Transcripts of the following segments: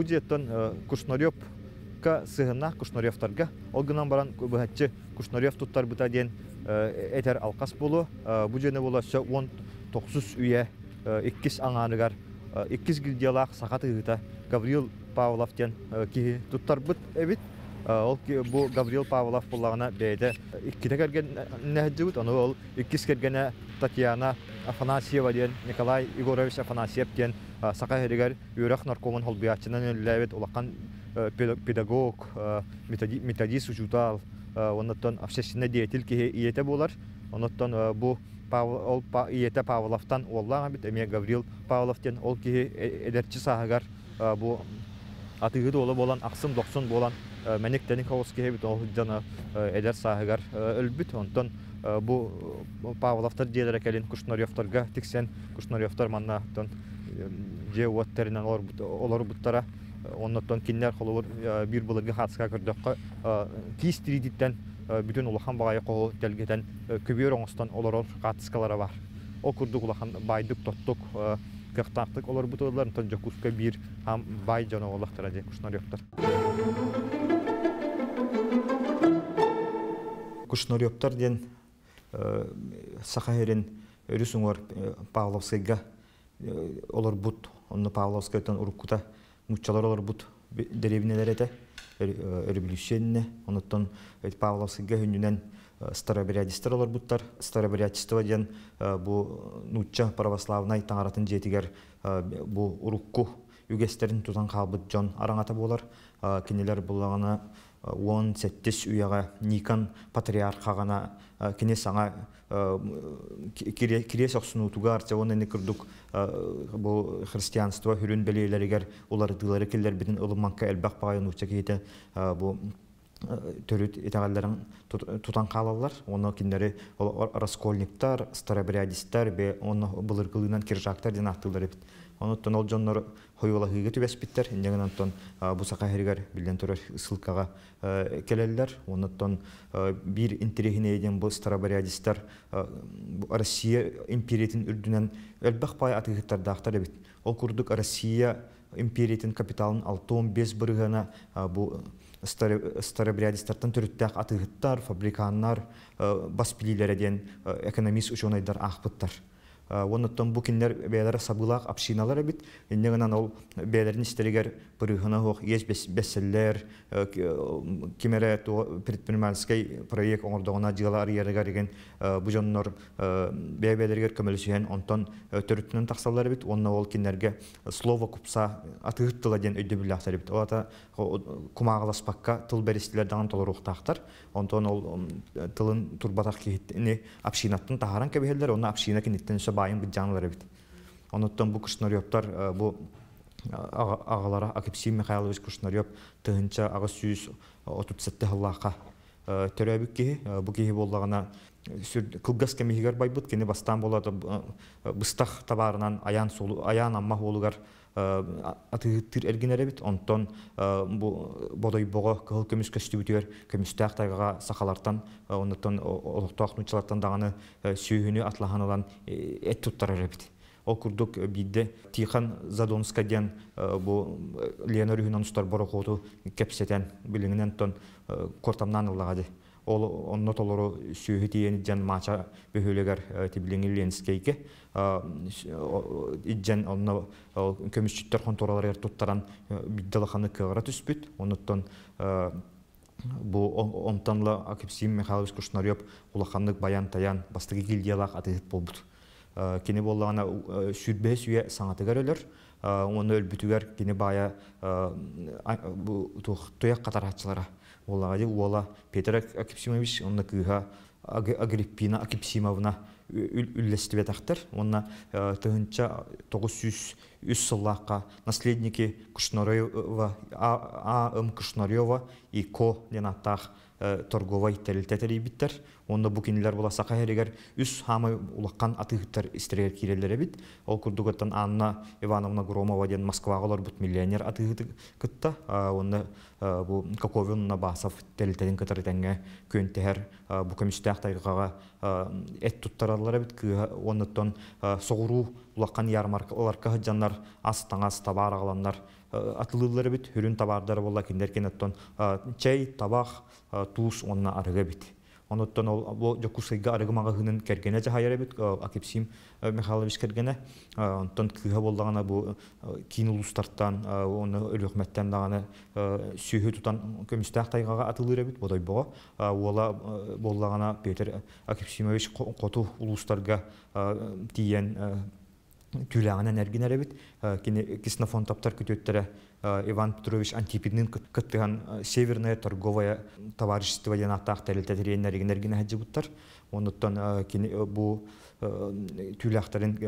Будеттон э, Кушнорёпка сыгына Кушнорёвтарга олгынан баран быһатчы Кушнорёв туттар бута диен этер алкас болу. Будене боласа 10 9 үйе 2 аңаныгар 2 гилдиялак сахаты гыта Гавриил Павловтен э, ки туттар бут эбит ол бу Гаврил Павлов буллагына бәйде иккине керген нәһдүт, аны ол иккис кергене Татьяна Афанасьева ден Николай Егорович Афанасьев ден сақа херегер үрәк наркомын холбиячынан ләвет улакан педагог, методист учутал, оннан общественный деятель кеһе иете булар. Оннан бу ол иете Павловтан оллаң бит эме Гаврил Павловтен ол кеһе эдерчи сагар бу атыгы долы болан, ақсын доқсын болан мәнек тәнек ховоски хебит ол жана эдер саһыгар өлбүт онтон бу Павловтар диелер келин Кушнаревторга тиксен Кушнаревтор манна тон же уоттеринен олар буттара оннотон киннер холур бир булыгы хатска көрдөккө кистиридиттен бүтүн улахан багая кого телгетен көбөр оңстан олар хатскалары бар ол курдук улахан байдык тоттук кыхтактык олар бутуларын тон жокуска бир хам бай жана олактара же Кушнаревтор кушнорёптар ден э, сахарин рюсунгор э, Павловскайга э, олар бут, онны Павловскайтан уруккута муччалар олар бут деревнелер эте революционне, онуттан Павловскайга хүннүнен старобрядистер олар буттар, старобрядиство деген бу нучча православнай таңаратын жетигер бу урукку үгестерин тутан калбыт жон араңата болар, кинелер буллагана Э, он сәттес уяға никон патриархағана э, кине саңа э, кирес соқсыну тугар те оны кырдук бұл христианство хүрүн белейлерігер олар дылары келдер бидин ылыманка әлбақ пагайын уча кейте бұл төрүт итагалларын тутан қалалар оны киндери раскольниктар старобрядистар бе оны былыргылынан киржактар ден онуттан ол жоннор хойула хыйга түбеспиттер индеген онтон бусака хергер билден төрөр ысылкага э, келелер онуттан э, бир интерехине эден бу староборядистер э, россия империятин үрдүнөн өлбах пай атыгыттар даактар эбит ол курдук россия империятин капиталын алтуон бес бырыгана бу старобрядистартан төрүттәк атыгыттар фабриканнар баспилилер эден экономист ученыйдар ахпыттар Э, оннуттон бу кинилер бээлер сабылаак общиналар эбит эмне гынан ол бээлерин истеригер пырыхына хох ес бесселлер э, э, кимере предпринимательский проект оңордогуна жыла арьерга деген бу жоннор бээбээлергер көмөлүсүен онтон төрүттүнөн таксалар бит онна ол кинилерге слово купса атыыттыла ден өйдөбүллактар эбит олата кумаагаласпакка тыл беристилер даган толоруктаактар онтон ол тылын турбатак кихитини общинаттын тахаран кебиһеллер онна община киниттен баайын бит жаңылар эбит онуттан бу кушнарёптар э, бу э, агалара акипсий михайлович кушнарёв тыгынча ага сүүс э, отутсетте хыллаакка төрөбүк киһи бу киһи боллагана кылгас кемигер байбыт кене бастан болады быстах табарынан аян солу аян амма холугар атыгыттыр эргинере бит онтон бу бодой бого кыл көмүс көстүбүтүгөр көмүстак тайгага сахалартан онтон олуктоак нучалартан даганы сүйүнү атлаханылан эт туттар эребит ол бидде тихан задонска ден бу лена рюгинанустар борохоту кепсетен билиңинен тон кортамнан ол оннот олору сүйүһү тиен жан маача бөһүлегер э, тибилиңилленскейке э, жан онно э, көмүсчүттөр конторалар туттаран биддалаханы кыгара түспүт онуттан бу омтанла акипсим михайлович кушнарёв улаханнык баян таян бастыгы гильдиялак атыып болбут кини боллагана сүрбе сүйе саңатыгар өлөр оны өлбүтүгер кини бая туяк катарачылара Уолагади уола Петр Акипсимович, онна кыға Агриппина Акипсимовна үлләстебе тақтыр. Онна э, тұғынча 900 сыллаққа наследники Кушнарева, А.М. Кушнарева и Ко Ленатақ э, торговай тәрілтәтәрі біттір онда букинилер боласа кахерегер үс хамы улаккан атыхыттар истерегер кирелер бит ол курдугаттан анна ивановна громова ден москвага олар бут миллионер аты кытта онда бу коковинна басов телтеден кытар тенге көнтехер бу комиссиях тайгага эт туттаралар бит кыга оннаттан улаккан ярмарка жаннар хыджаннар астаңас табар агаланнар атылылар бит хүрүн табардар болла киндер кенеттон чай табах туус онна арыга бит онуттан ол бу жокусыйга арыгымага хынын кергене жахайар эбит акипсим э, михайлович кергене э, онтон кыыха боллагана бу э, кийин улустартан оны өлөхметтен дағаны сүйүхү тутан көмүстаак тайгага атылыр эбит бодойбого уола боллагана петер акипсимович коту улустарга тиен түләңәнән әргенәрәбит киснофон таптар көтөттәрә Э, Иван Петрович Антипиднин кыттыган э, Северное торговое товарищество ден аттак тәрелтәтерен нәрегенергене хаджибуттар. Онуттан бу э, тюляхтарын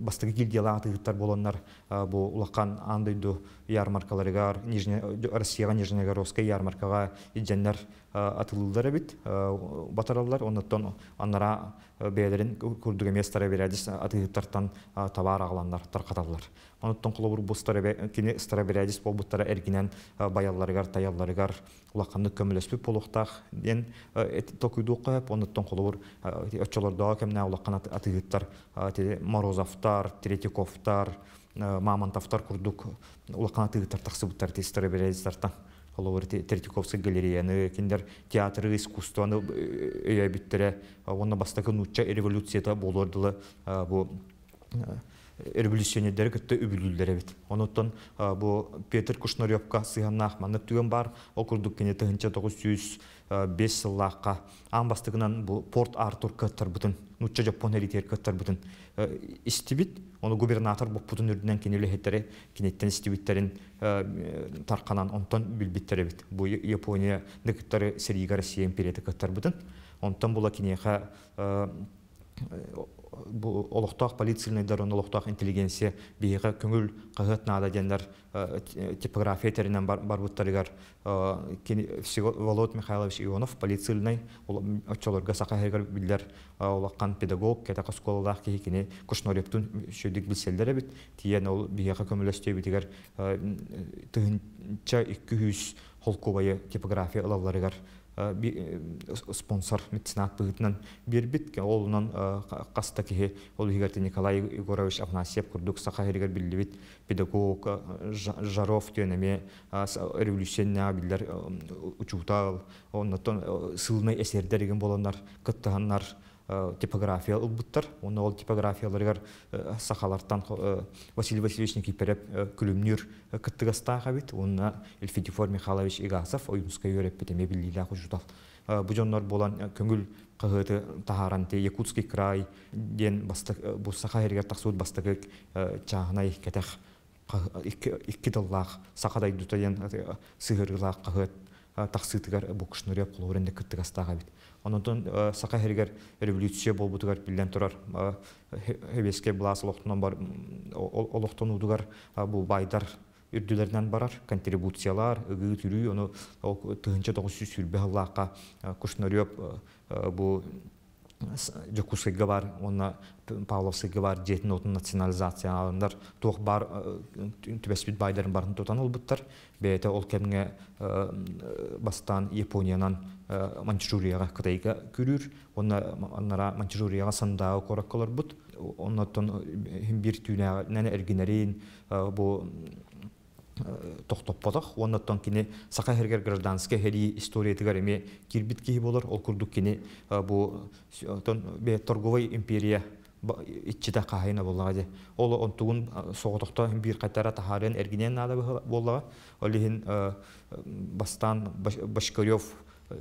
бастыгы гильдиялар атыгыттар болоннар бу улакан андыйду ярмаркаларыгар, Россияга Нижнегородская ярмаркага идженнер атылылдары бит батараллар оннаттан аннара бээлерин курдуга местара берадис атыгыттартан табар агландар таркаталлар оннаттан кулабур бустара кини стара берадис болбуттара эргинен баялларыгар таялларыгар улаканны көмөлөспүп болуктах ден токуйдукка оннаттан кулабур өтчөлөрдөгү кемне улакан атыгыттар морозовтар третьяковтар мамонтовтар курдук улакан атыгыттар таксыбыттар тестара берадистартан олор Третьяковский галереяны киндер театры искусствоны өйөбиттере э, э, онна бастакы нучча революцията болордылы бу революционердер кітті үбілілдер әбет. Онуттан бұл Петр Кушнарёвка сыйғаннақ маңып түген бар, ол күрдік кене тұхынча 905 сыллаққа. Аң бастығынан бұл порт Артур көттір бұтын, нұтча жопон әлитер көттір бұтын. Э, истибит, ону губернатор бұл бұтын үрдінен кенелі хеттері, кенеттен истибиттерін тарқанан, онтан білбеттер бит бу Япония декіттері Сергей Россия империяты көттір бұтын. Онтан бұл кенеға бұл олықтақ полицейлердер он олықтақ интеллигенция бейігі көңіл қағыт нада дендер э, типография терінен бар барбуттарыгар э, Волод Михайлович Ионов полицейлернай отчолорга сақаһыгар билдер э, олаққан педагог кетақ сколалақ кекені кушнориптун шөдік билселдер бит тиен ол бейігі көмілөстөй битигер тыгынча 200 холкубайы типография ылалларыгар Э, спонсор меценат быгытынан ке олынан қасты кихи ол э, игерте николай егорович афанасьев курдук саха эригер педагог э, жаров төнеме революционный билер учутал оның сылнай эсердер деген болонар кыттыганнар Э, типография ұлбыттар оны ол типографияларгар э, сахалартан э, Василий Васильевич кипереп күлімнүр кыттыгастаға бит онна Эльфидифор Михайлович Игасов ойымска үйреп бітеме білділі жутал бұжоннор болан көңіл қағыты тахаранты Якутский край ден бастық бу саха ергер тақсуыт бастығы чағынай кетәқ икки доллақ сақадай дутаен сығырылақ қағыт тахсытыгар э, букшнуреп кулуренде кыттык астага бит. Онотон э, сақа хергер революция болбутугар билден тұрар, хебеске блас лохтунан бар олохтон удугар бұл байдар үрділерден барар контрибуциялар ыгыы түрүү ону тыгынча тогуз сүрбе халлаакка кушнуреп э, бу жокку сыйга бар онна павлов сыйга бар жетин отун национализация алындар туох бар э, түбеспит байдарын барын тутан олбуттар бээте ол кемне э, бастан япониянан э, манчжурияга кытайга күрүр оннара манчжурияга сандагы кораккалар бут оннотон бир түйнәнән эргинерин бу тохтоппотох уонноттон кини сака хергер гражданский хери историятыгар эми кирбит киһи болор ол курдук кини бу торговой империя итчита кахайна боллага де ол онтугун соготокто бир кайтара тахарын эргинен наада боллага олихин бастан башкарев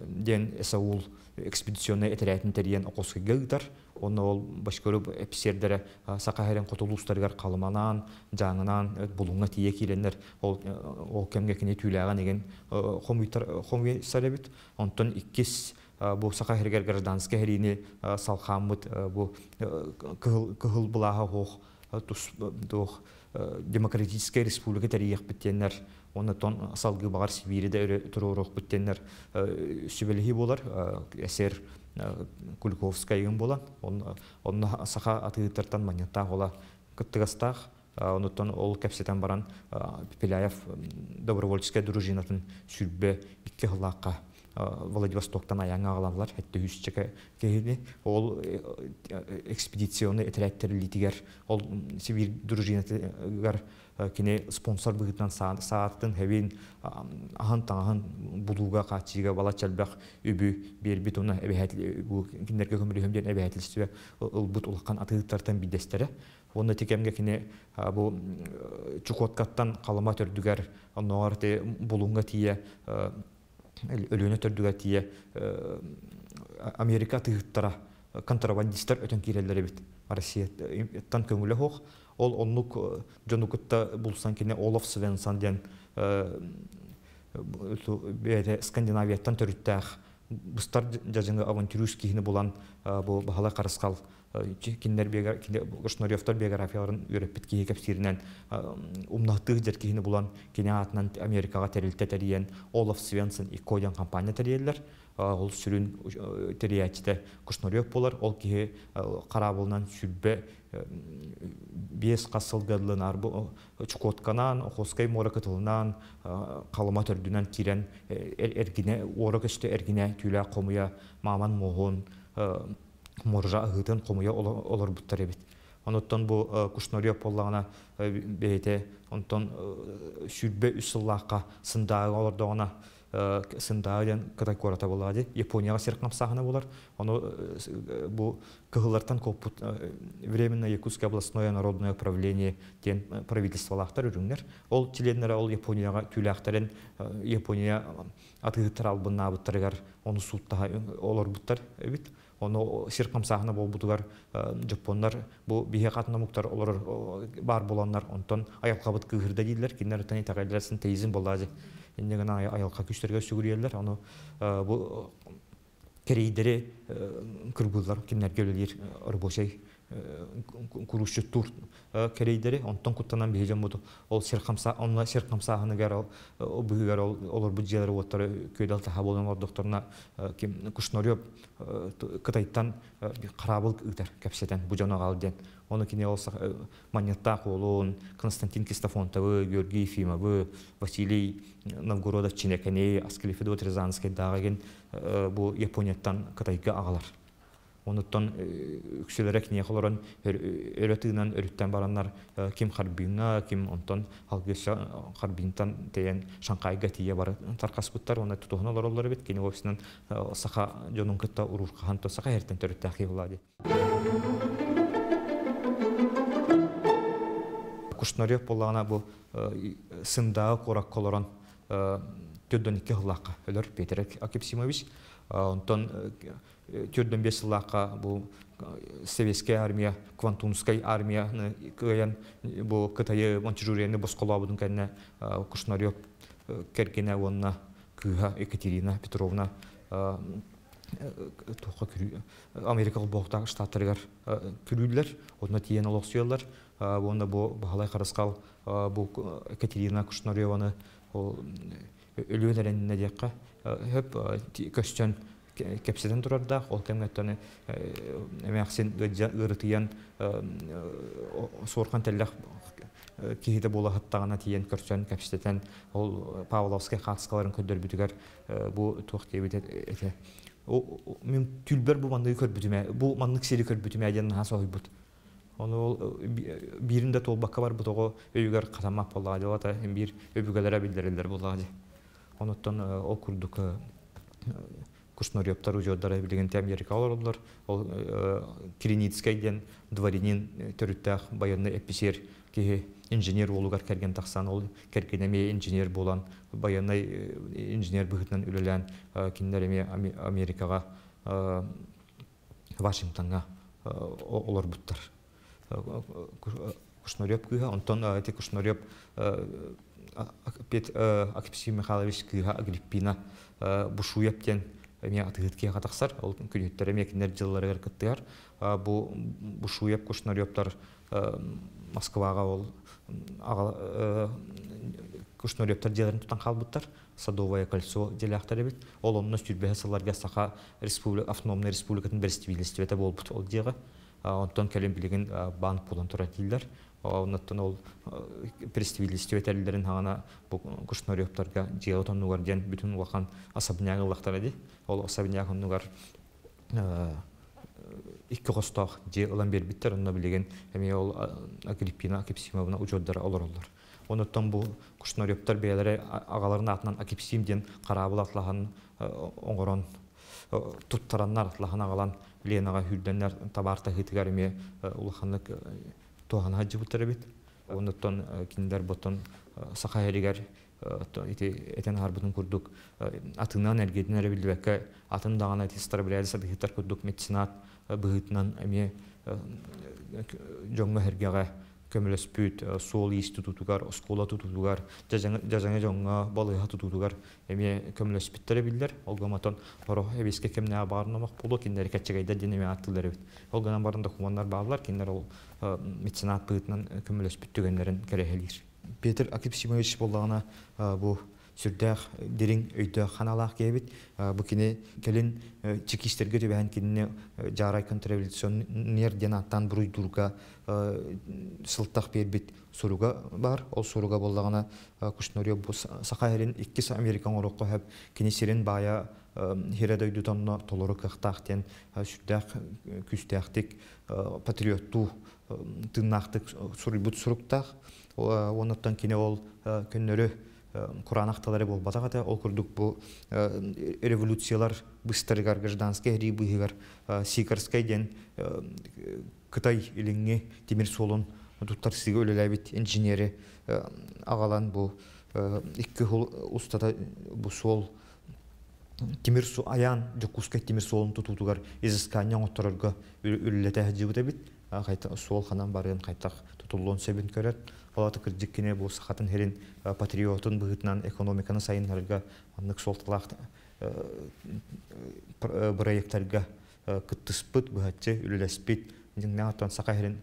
ден эсаул экспедиционный этерятин терен окоска гылдар оны ол башкөрүп эпсердере сакаһерен кутулустаргар калыманан жаңынан э, булуңа тие киленер ол э, ол кемге кине түүлэган деген э, хомисаребит онтон иккис бу сакаһергер гражданский херини салхаммыт бу кыһыл булаха хох демократическая республика тарих петтеннер оны тон салгы бағар Сибириде тұрурық біттеннер сүбелігі болар, әсер Кульковскайын бола, оны саха атығытыртан манеттақ ола күттігастақ, онуттан ол Капситан баран Пепеляев добровольческая дружинатын сүрбе икке хылаққа Э, Владивостоктан аяңа қаланалар әтті үсчігі кейді ол э, э, экспедиционный әтірәттірілітігер ол сибир дружинатығар кине спонсор бұғытнан сааттын хәвен ахан таңахан бұлуға қатшыға бала чәлбәқ өбі бербіт оны кинерге көмірігімден әбәәтілісі ұлбұт ұлыққан атығыттартан бидестері Онна тикемге кине бу чукоткаттан қалама төрдүгәр, оннар те булунга тие төрдүгө тие Америка тыгыттара контрабандисттер өтөн киреллер бит Россия тан көңүлө хох ол оннук жонукутта булсан кине олов Свенсон ден бере Скандинавияттан төрүттөх бустар жажыңы авантюрист булан бу бахала караскал киндер Гошноревтор биографияларын өреп кие кепсиринен умнахтык кини булан кине атынан Америкага терилте териен Олаф Свенсон и Кодян компания терелер ол сүрүн териячте Гошнорев болар ол кие карабылнан сүлбе э, бес қасылгадылын арбы чукотканан хоскай моракытылынан қалыма төрдүнен кирен э, эргине орак иште эргине комуя маман могун э, моржа ыһытын хомуя олор буттар эбит онуттан бу э, кушнория поллагана э, бейте онтон э, сүрбе үсыллаакка оны, олордогона сындаагын катакората болады Японияға серкам сахана болар оно бу кыгылартан копут временно якутское областное народное правление тен правительстволактар үрүңнер ол теленер ол японияга түүлактарын япония атыгытар албыннаабыттарыгар ону олар олорбуттар эбит оны сиркамсағына болбутулар жопоннар бу бихе катнамуктар олар бар боланлар, онтон қабыт кыгырда дилер кинер тани тагайласын тейзин болады инде гана аялка күчтөргө сүгүрүйлер аны э, бу э, керейдери э, кырбулар кимнер келилер бошей курушчу тур керейдери онтон куттанан бейжен буду ол серкамса онла серкамсааны гар ол бүгүгөр ол олор бу жерлер оттор көйдал таха болгон ордокторуна ким кушнорёп кытайттан карабыл ытар кепсетен бу жоногал ден оны кине болса маньяттак олун константин кистофонтовы георгий ефимовы василий э, новгородов чинекеней аскелифедот рязанский дагы ген э, бу японияттан кытайга агалар онуттон үксілерек э, не холорон өрөтыынан э, өрүттен бараннар э, ким харбинга ким онтон халгыса харбинтан деген шаңкайга тие бар таркаспыттар оны тутугуна лороллор бит кини офисинен саха жонун кытта уруркахан то саха эртен төрүттө ахиулади кушнорев болгана бу сындагы корак колорон төдөн эки хылакка өлөр петерек акипсимович онтон э, түрдөн бес жыллаакка бул э, советская армия квантунская армия кыян бу кытайы манчжурияны босколабудун кэнне э, кушнарёп кергене онна кыха екатерина петровна тоқа күрі америкалық боқта штаттаргар күрүллер онда тиен олоқ сүйеллер онда бу бағалай қарасқал бу екатерина кушнареваны ол өлөнеренне дияққа хөп көстөн кепсетен турарда ол кемгеттен эмеаксин ырытыян сууркан теллех киһите булахаттагана тиен көрсөн кепсетен ол павловский э, хаскаларын көдөр бүтүгөр э, бұл тух кебите эте мен көр бүтіме, бұл маңдық бу көр бүтіме көрбүтүмө деген ой ойбут Оны ол биринде толбакка бар бұтығы өйгер қатамақ болады, бір өбігелері білдірілдер болады. Онуттан э, ол курдук э, кушнорёптар ужордары билген тем америкалар олар ол э, кириницкайден дворянин төрүттах баянны эписер кихи инженер олугар керген тақсан ол керкенеме инженер болан баянай инженер быхытынан үлелән киндереме америкага вашингтонга олар буттар кушнорёп кыха онтон эти кушнорёп опять Акипсий Михайлович кыга Агриппина бушу ептен мен атыгытке катаксар ол күнөттөр эмекиндер жыллар эркеттер бу бушу еп кушнар ептар Москвага ол кушнар ептар делерин тутан калбыттар Садовое кольцо деляхтар бит ол онун сүрбеһе сыларга саха республика автономная республикатын берстивилистивете болбут ол дегы онтон келем билигин банк пулун тура тилдер оннаттан ол представительство этерлерин хана кушнорёптарга жиотоннугар диен бүтүн улахан особнягыллактар эди ол особнягыннугар икки костоох же ылан бербиттер онно билеген эми ол агриппина акипсимовна олар олороллар онуттан бу кушнорёптар бээлери агаларын атынан акипсим диен караабыл атлахан оңорон туттараннар атлахан агалан ленаға хүлдәннәр табарта хытыгар ме улаханлык туган хаҗы бутыр бит оннан киндер бутын сахаяригар ити этен харбытын курдук атынан эргедин эре билбекке атын дагана тестер билер сабихтар курдук медицинат быгытнан эме жоңго хергеге көмөлөспүт сол ийиш тутутугар оскола тутутугар жазаңа жоңга балыйга тутутугар эми көмөлөспүттөр билдер олгаматон оро эбиске кемне баарынамак болу киндер кечегейде денеме аттылар эбит олганан барында куманнар баалар киндер ол меценат быытынан көмөлөспүт түгендерин керехелир петр акипсимович боллагана бу сүрдәх дирин өйдөк ханалах кебит бу кини келин э, чекиштерге төбәһен кинне э, жарай контрреволюционер ден аттан буруй дурга э, сылтах бербит суруга бар ол суруга боллагына кушнорье бу сахаерин икки американ орокко хәп кини бая хиредойду тонно толору кыхтахтен сүрдәх күстәхтик патриотту тыннахтык сурбут суруктах оннаттан кине ол көннөрү Э, куранахталары болбатақ ата ол күрдік бұл э, революциялар быстыргар гражданский ри быгар э, сикарскай ден кытай илиңе темир солун сізге сиге өлеләбит инженері ағалан бұл икки хул устата бұл сол темир су аян жокускай темир солун тутутугар изыскания отторорго үллетэ хажыбыта бит қайта сол ханан барын қайтақ тутуллон себин көрет палата кырдиккине бул сахатын херин патриотын бұғытынан экономиканы сайын арга аннык солтылах проекттарга кыттыспыт быхатчы үлелеспит диңнатан сақа херин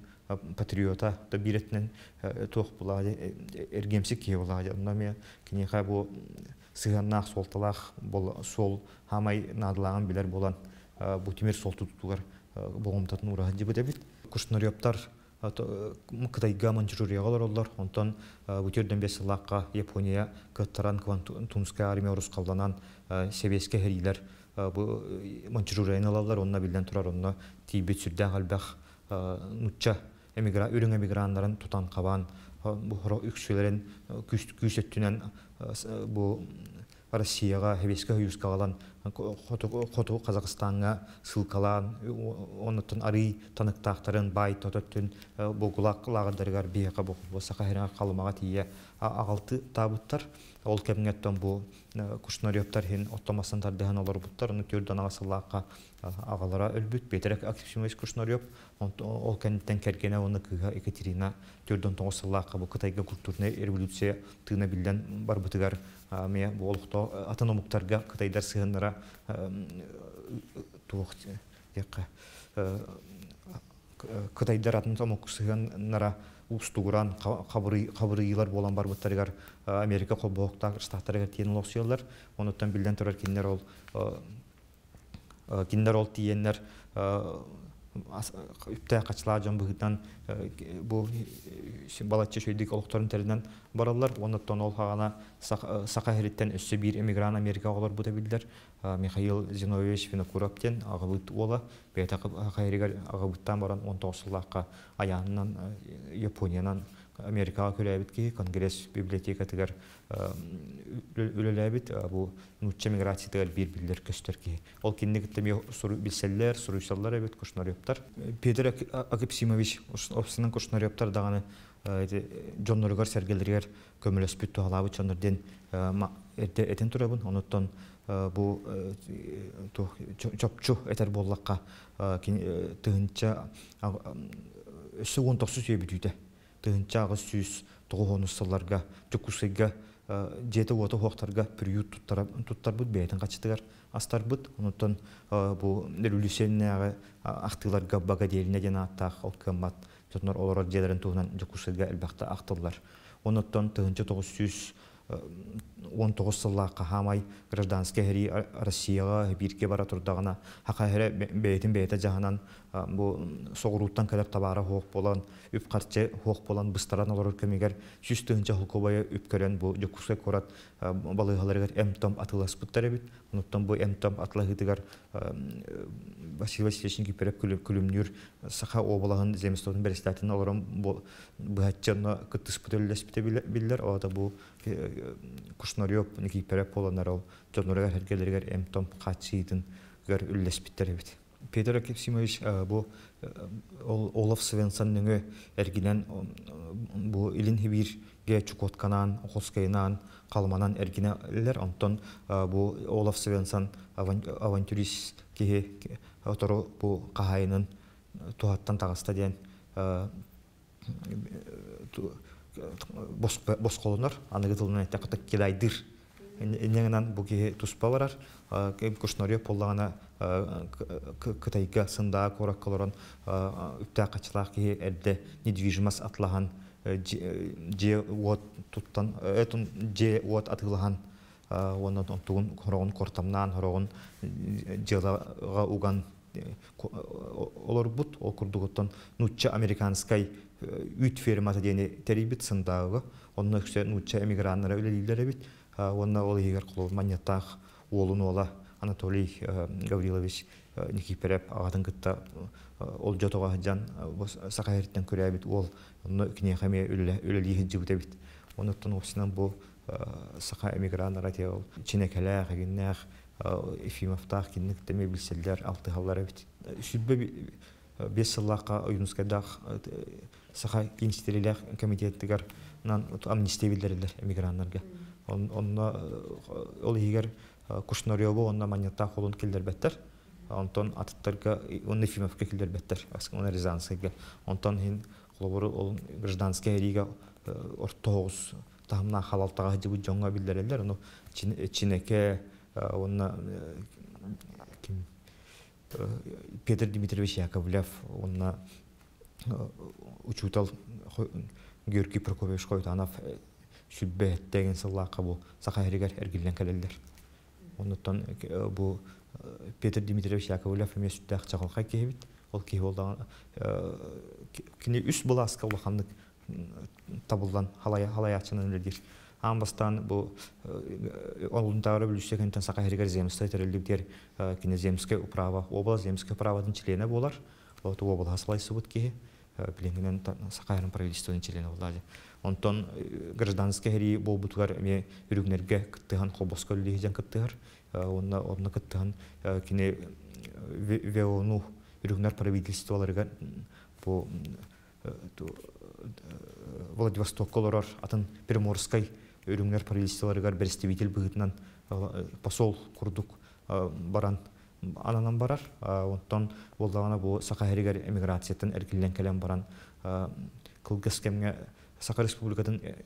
патриота да тоқ тох була эргемси ке була намия кинеха бу сыганнах солтылах бол сол хамай надлаган білер болан бу тимир солтутугар болгомтатын дебі жибедебит кушнурёптар э, э, кытай гаман жюриялар олар онтон э, бүтөрдөн бесылакка япония кыттаран тунская армия рускалданан себеске херилер бу манчжурияны алалар онна билден турар онна тибет сүрден халбах нутча эмигра үрүң эмигранларын тутан кабан бу үксүлерин күсөттүнен бу россияга хебеске хуюскагалан хоту Қазақстанға сылкалан онытын арый танықтақтарын бай тотөттүн э, бугулак лагындарыгар бияка болса херен калымага тие агалты табыттар ол кемгеттен бу э, кушнорёптар хин оттомастандар дыхан олар буттар ну түрдөн агасылаакка э, агалара өлбүт бетерек актившимес кушнорёп ол кенттен кергене оны кыга екатерина түрдөн тоңосылаакка бу кытайга культурный революция тына билден барбытыгар ме бу олукто атономуктарга кытайдар сыгыннара атын туох диэкка нара томоксыгыннара устугуран хабырыйлар болан барбыттарыгар э, Америка колбооктар штаттарыгар тиен лосуялар онуттан билден турар киндер ол э, э, киндер ол тиеннер үптә качылар жон быһыдан э, бұл э, балачча шөйдик олохторун теринен баралар оннаттан ол хагана сака э, хериттен өссө бир эмигран америка олар бута билдер михаил зиновьевич винокуровтен агыбыт уола бета хайригер агыбыттан баран он тогуз аянынан япониянан Америкаға көрәбіт ки конгресс библиотека тігер э, үлеләбіт э, бұл нүтче миграция тігер бир білдер көстер ки ол кенне кітлеме сұру білселлер сұрусаллар әбіт кушнар ептар Петр Акипсимович обсының кушнар ептар дағаны э, жонноргар сәргелергер көмілес бүт тұғалабы жоннорден әтен тұрабын онуттан бұл чопчу әтер боллаққа тығынча үсі 19 сүйе бүтүйді тыынчагы сүйс тогохонуссаларга жокусыйга э, жети уота хоктарга приют туттарбыт бээтин качытыгар астарбыт онутон э, бу революционнягы актыларга багаделине жана аттаах олкамат тотнор олорор жээлерин туунан жокусыйга элбакта актыллар онуттон тыынчы тогуз сүүс он тоғыз сыллаққа хамай гражданский хри россияға бирке бара хақа хәрі бәйтін бәйті жағынан бұл соғыруттан кәләп табары хоқ болан үп қарче хоқ болан бұстаран олар көмегер жүз тыынча хукобая үп көрен бұл жүкуске көрат балыгаларыгар эмтом атыласпыттар эбит онуттан бу эмтом атлахытыгар Василий Васильевичтин кипереп күлүмнүр саха обалагын земстотун берестатын олором быхатчанна кыттыспытөллеспите биллер олата бу кушнорёп никипереп оланар ол жонорогар хергелергер эмтом качыйдын гөр үллеспиттер эбит Петр Аксимович э, бу э, ол Олаф Свенсон нүңө эргинен бу илин хибир ге чукотканан, хоскайнан, қалманан эргинелер онтон бу Олаф Свенсон авантюрист кихи отору бу кахайынын тухаттан тағаста ден бос колонор аныгы тылынан айтта кытык кедайдыр неңнан бу кихи туспа барар кушнорье поллагана кытайга сындаа кораккалорон үптää качалаах кихи эрде недвижимость атлаған же э, э, от туттан э, этон же от атылган онон тугун хорогон кортамнан хорогон жылага уган олор бут окурдугуттан курдугуттан американской американскай үт фермасы дени терибит сындагы онно күсө нутча эмиграннара үлелилер бит онна ол егер кулу маньяттах олун ола анатолий гаврилович Э, никиппереп ағатын кытта э, ол жотога жан сақаерттен көрәбит ол ну кнехаме үлелиһин жибутебит онуттан осынан бу э, сақа эмигран рате ол чинекеле хагиннах эфимовтах кинниктеме билселдер алты алтыхаллар бит сүббе бес сыллақа уюнускадах саха инстерилях комитеттигар нан амнистия билдирилер эмигранларга онно ол егер кушнорёбу онно манятта холун келдербеттер онтон аттарга он ефимов кекилер беттер он рязанскийге онтон хин хлобуру ол гражданский рига э, ортогус тамна халалтага жибу жоңга билдерелер ону э, чинеке э, онна ким Петр Дмитриевич Яковлев, он учутал Георгий Прокопьевич Койтанов сүббе деген сыллаққа бұл сақайригер әргілден кәлелдер. Онытан бұл Петр Дмитриевич Яковлев мен сүттәк чағылға кейбіт. Ол кейбі олдан э, кіне үс бұл асқа ұлғандық табылдан халай ақшынан өлдер. Амбастан бұл э, э, олындары бүлісі көнтен сақа хәрігер земісті әтірілдіктер кіне земіске управа, обыл земіске ұправадың члене болар. Ол обла асылай сұбыт пиленген э, сакайрын э, э, правительство нечелен влади. Онтон гражданский хери болбутугар ме үрүгнерге кыттыган колбоскөлли жан кыттыгар, онна онна кыттыган кине веону үрүгнер правительстволарга по Владивосток колорор атын Приморской үрүгнер правительстволарга представитель быгытынан посол курдук баран ананан барар онтон болдағана сака сақахеригер эмиграциятын эркиллен келен баран кылгыс кемге сака республикадан э,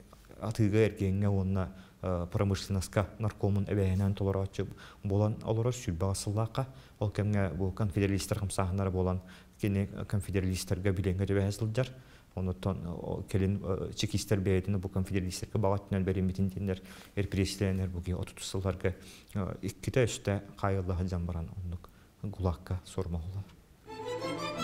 атыга эркеңе онна промышленностька наркомун эбэһинен толорачы болан олоро сүлбага ол кемге бу конфедералисттер хамсаһынар болан кини конфедералисттерге билеңге дебэһэ онутон келин чекистер бээдини бу конфедералистерге багатынан беримитиндинер репрессиленер буги отутусыларга икките өстө кайыллаха жамбаран ондук гулакка сормоголор